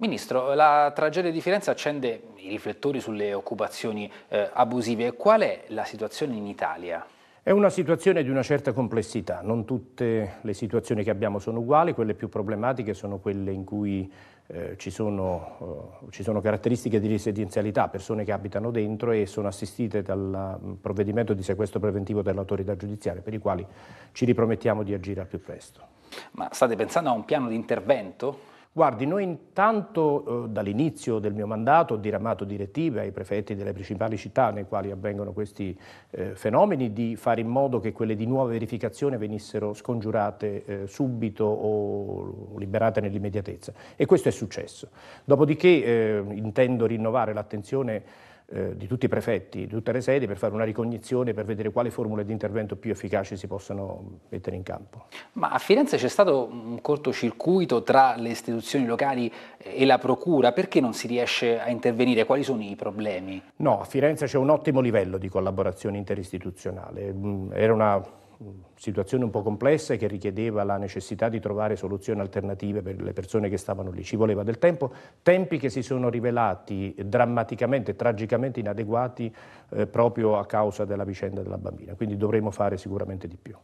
Ministro, la tragedia di Firenze accende i riflettori sulle occupazioni eh, abusive. Qual è la situazione in Italia? È una situazione di una certa complessità, non tutte le situazioni che abbiamo sono uguali, quelle più problematiche sono quelle in cui eh, ci, sono, eh, ci, sono, caratteristiche di residenzialità, persone che abitano dentro e sono assistite dal mm, provvedimento di sequestro preventivo dell'autorità giudiziaria, per i quali ci ripromettiamo di agire al più presto. Ma state pensando a un piano di intervento? Guardi, noi intanto eh, dall'inizio del mio mandato ho diramato direttive ai prefetti delle principali città nei quali avvengono questi eh, fenomeni di fare in modo che quelle di nuova verificazione venissero scongiurate eh, subito o liberate nell'immediatezza e questo è successo. Dopodiché eh, intendo rinnovare l'attenzione eh, di tutti i prefetti, di tutte le sedi, per fare una ricognizione, per vedere quale formule di intervento più efficaci si possono mettere in campo. Ma a Firenze c'è stato un cortocircuito tra le istituzioni locali e la Procura, perché non si riesce a intervenire? Quali sono i problemi? No, a Firenze c'è un ottimo livello di collaborazione interistituzionale, mm, era una situazione un po' complessa e che richiedeva la necessità di trovare soluzioni alternative per le persone che stavano lì. Ci voleva del tempo, tempi che si sono rivelati drammaticamente, tragicamente inadeguati eh, proprio a causa della vicenda della bambina, quindi dovremo fare sicuramente di più.